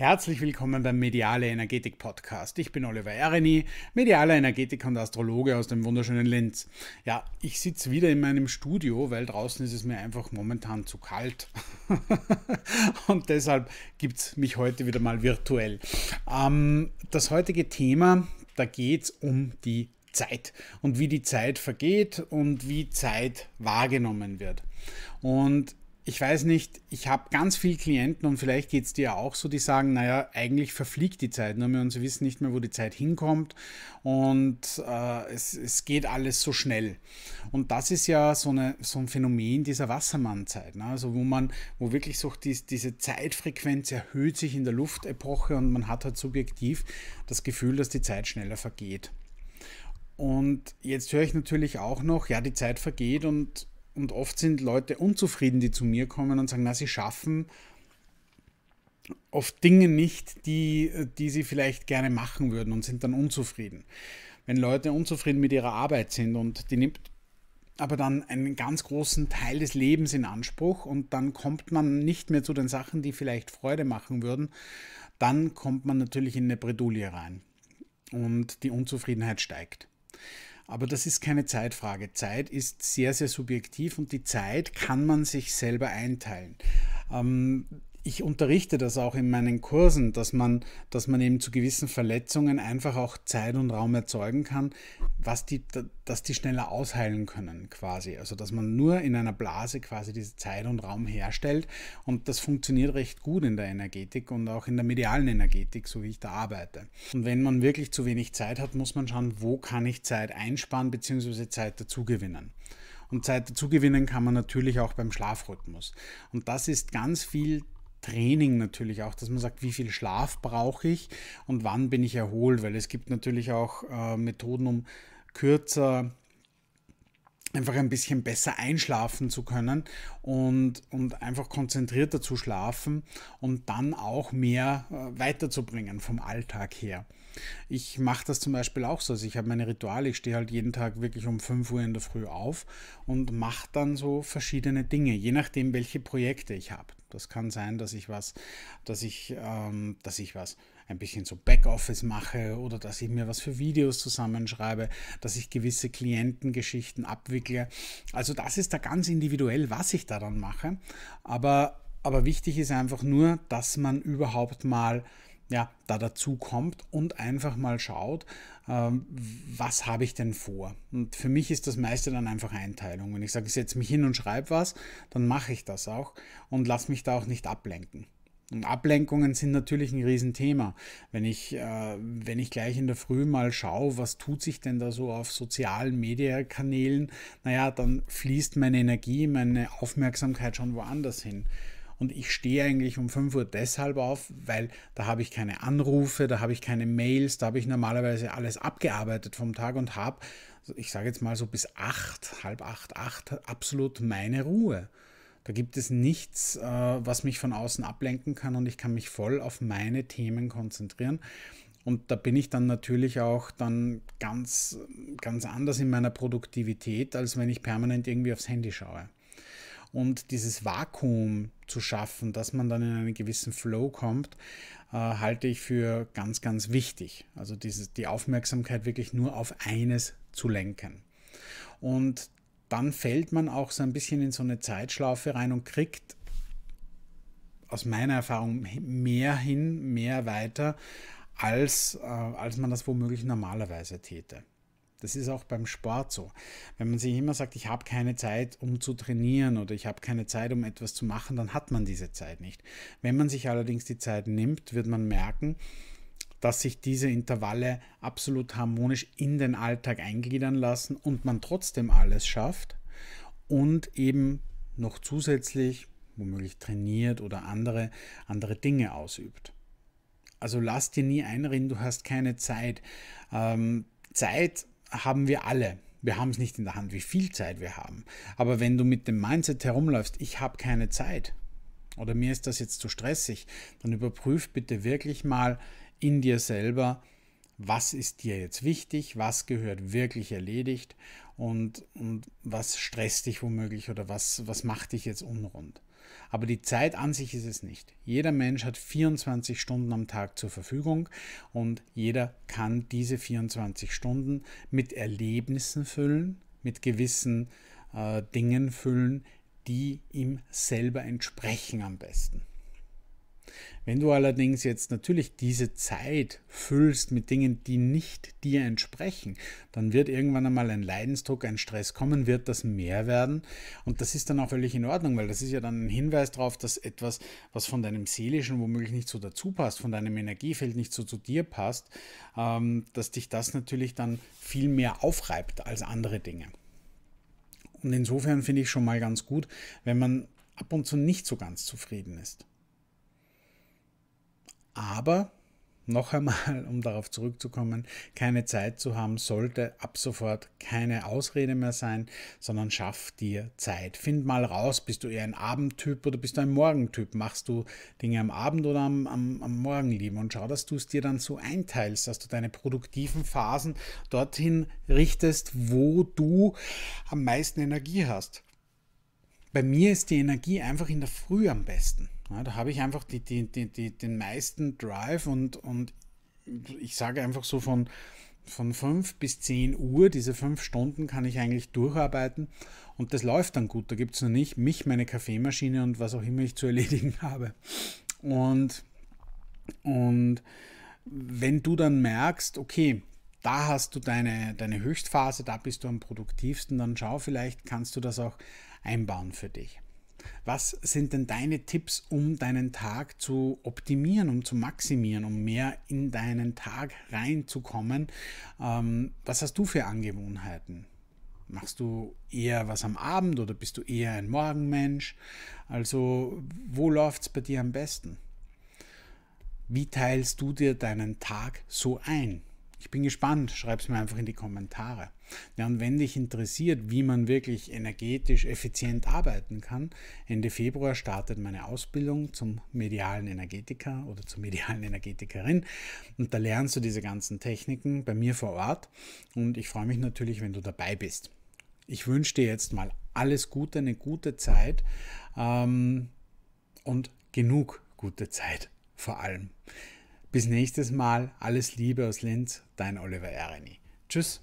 Herzlich willkommen beim Mediale Energetik Podcast. Ich bin Oliver Ereni, medialer Energetiker und Astrologe aus dem wunderschönen Linz. Ja, ich sitze wieder in meinem Studio, weil draußen ist es mir einfach momentan zu kalt. und deshalb gibt es mich heute wieder mal virtuell. Ähm, das heutige Thema, da geht es um die Zeit und wie die Zeit vergeht und wie Zeit wahrgenommen wird. Und ich weiß nicht, ich habe ganz viele Klienten und vielleicht geht es dir auch so, die sagen, naja, eigentlich verfliegt die Zeit, nur mehr und sie wissen nicht mehr, wo die Zeit hinkommt und äh, es, es geht alles so schnell. Und das ist ja so, eine, so ein Phänomen dieser Wassermannzeit, ne? also wo man, wo wirklich so die, diese Zeitfrequenz erhöht sich in der Luftepoche und man hat halt subjektiv das Gefühl, dass die Zeit schneller vergeht. Und jetzt höre ich natürlich auch noch, ja, die Zeit vergeht und und oft sind Leute unzufrieden, die zu mir kommen und sagen, na, sie schaffen oft Dinge nicht, die, die sie vielleicht gerne machen würden und sind dann unzufrieden. Wenn Leute unzufrieden mit ihrer Arbeit sind und die nimmt aber dann einen ganz großen Teil des Lebens in Anspruch und dann kommt man nicht mehr zu den Sachen, die vielleicht Freude machen würden, dann kommt man natürlich in eine Bredouille rein und die Unzufriedenheit steigt. Aber das ist keine Zeitfrage. Zeit ist sehr, sehr subjektiv und die Zeit kann man sich selber einteilen. Ähm, ich unterrichte das auch in meinen Kursen, dass man, dass man eben zu gewissen Verletzungen einfach auch Zeit und Raum erzeugen kann, was die, dass die schneller ausheilen können quasi. Also dass man nur in einer Blase quasi diese Zeit und Raum herstellt und das funktioniert recht gut in der Energetik und auch in der medialen Energetik, so wie ich da arbeite. Und wenn man wirklich zu wenig Zeit hat, muss man schauen, wo kann ich Zeit einsparen bzw. Zeit dazugewinnen. Und Zeit dazugewinnen kann man natürlich auch beim Schlafrhythmus. Und das ist ganz viel Training natürlich auch, dass man sagt, wie viel Schlaf brauche ich und wann bin ich erholt, weil es gibt natürlich auch äh, Methoden, um kürzer einfach ein bisschen besser einschlafen zu können und, und einfach konzentrierter zu schlafen und dann auch mehr äh, weiterzubringen vom Alltag her. Ich mache das zum Beispiel auch so. Also ich habe meine Rituale, ich stehe halt jeden Tag wirklich um 5 Uhr in der Früh auf und mache dann so verschiedene Dinge, je nachdem, welche Projekte ich habe. Das kann sein, dass ich was, dass ich, ähm, dass ich was ein bisschen so Backoffice mache oder dass ich mir was für Videos zusammenschreibe, dass ich gewisse Klientengeschichten abwickle. Also das ist da ganz individuell, was ich da dann mache. Aber, aber wichtig ist einfach nur, dass man überhaupt mal ja, da dazu kommt und einfach mal schaut, ähm, was habe ich denn vor. Und für mich ist das meiste dann einfach Einteilung. Wenn ich sage, ich setze mich hin und schreibe was, dann mache ich das auch und lasse mich da auch nicht ablenken. Und Ablenkungen sind natürlich ein Riesenthema. Wenn ich, äh, wenn ich gleich in der Früh mal schaue, was tut sich denn da so auf sozialen Medienkanälen, naja, dann fließt meine Energie, meine Aufmerksamkeit schon woanders hin und ich stehe eigentlich um 5 Uhr deshalb auf, weil da habe ich keine Anrufe, da habe ich keine Mails, da habe ich normalerweise alles abgearbeitet vom Tag und habe, ich sage jetzt mal so bis 8, halb 8, 8 absolut meine Ruhe. Da gibt es nichts, äh, was mich von außen ablenken kann und ich kann mich voll auf meine Themen konzentrieren. Und da bin ich dann natürlich auch dann ganz, ganz anders in meiner Produktivität, als wenn ich permanent irgendwie aufs Handy schaue und dieses Vakuum zu schaffen, dass man dann in einen gewissen Flow kommt, äh, halte ich für ganz, ganz wichtig. Also dieses, die Aufmerksamkeit wirklich nur auf eines zu lenken. Und dann fällt man auch so ein bisschen in so eine Zeitschlaufe rein und kriegt aus meiner Erfahrung mehr hin, mehr weiter, als, äh, als man das womöglich normalerweise täte. Das ist auch beim Sport so. Wenn man sich immer sagt, ich habe keine Zeit, um zu trainieren oder ich habe keine Zeit, um etwas zu machen, dann hat man diese Zeit nicht. Wenn man sich allerdings die Zeit nimmt, wird man merken, dass sich diese Intervalle absolut harmonisch in den Alltag eingliedern lassen und man trotzdem alles schafft und eben noch zusätzlich womöglich trainiert oder andere, andere Dinge ausübt. Also lass dir nie einreden, du hast keine Zeit. Ähm, Zeit haben wir alle. Wir haben es nicht in der Hand, wie viel Zeit wir haben. Aber wenn du mit dem Mindset herumläufst, ich habe keine Zeit oder mir ist das jetzt zu stressig, dann überprüf bitte wirklich mal in dir selber, was ist dir jetzt wichtig, was gehört wirklich erledigt und, und was stresst dich womöglich oder was, was macht dich jetzt unrund. Aber die Zeit an sich ist es nicht. Jeder Mensch hat 24 Stunden am Tag zur Verfügung und jeder kann diese 24 Stunden mit Erlebnissen füllen, mit gewissen äh, Dingen füllen, die ihm selber entsprechen am besten. Wenn du allerdings jetzt natürlich diese Zeit füllst mit Dingen, die nicht dir entsprechen, dann wird irgendwann einmal ein Leidensdruck, ein Stress kommen, wird das mehr werden. Und das ist dann auch völlig in Ordnung, weil das ist ja dann ein Hinweis darauf, dass etwas, was von deinem Seelischen womöglich nicht so dazu passt, von deinem Energiefeld nicht so zu dir passt, ähm, dass dich das natürlich dann viel mehr aufreibt als andere Dinge. Und insofern finde ich schon mal ganz gut, wenn man ab und zu nicht so ganz zufrieden ist aber noch einmal, um darauf zurückzukommen, keine Zeit zu haben, sollte ab sofort keine Ausrede mehr sein, sondern schaff dir Zeit. Find mal raus, bist du eher ein Abendtyp oder bist du ein Morgentyp? Machst du Dinge am Abend oder am, am, am Morgen lieber? Und schau, dass du es dir dann so einteilst, dass du deine produktiven Phasen dorthin richtest, wo du am meisten Energie hast. Bei mir ist die Energie einfach in der Früh am besten. Ja, da habe ich einfach die, die, die, den meisten Drive und, und ich sage einfach so von, von 5 bis 10 Uhr, diese 5 Stunden kann ich eigentlich durcharbeiten und das läuft dann gut. Da gibt es noch nicht mich, meine Kaffeemaschine und was auch immer ich zu erledigen habe. Und, und wenn du dann merkst, okay, da hast du deine, deine Höchstphase, da bist du am produktivsten, dann schau, vielleicht kannst du das auch einbauen für dich. Was sind denn deine Tipps, um deinen Tag zu optimieren, um zu maximieren, um mehr in deinen Tag reinzukommen? Ähm, was hast du für Angewohnheiten? Machst du eher was am Abend oder bist du eher ein Morgenmensch? Also wo läuft es bei dir am besten? Wie teilst du dir deinen Tag so ein? Ich bin gespannt, schreib es mir einfach in die Kommentare. Ja, und wenn dich interessiert, wie man wirklich energetisch effizient arbeiten kann, Ende Februar startet meine Ausbildung zum medialen Energetiker oder zur medialen Energetikerin. Und da lernst du diese ganzen Techniken bei mir vor Ort. Und ich freue mich natürlich, wenn du dabei bist. Ich wünsche dir jetzt mal alles Gute, eine gute Zeit ähm, und genug gute Zeit vor allem. Bis nächstes Mal, alles Liebe aus Linz, dein Oliver Ereni. Tschüss.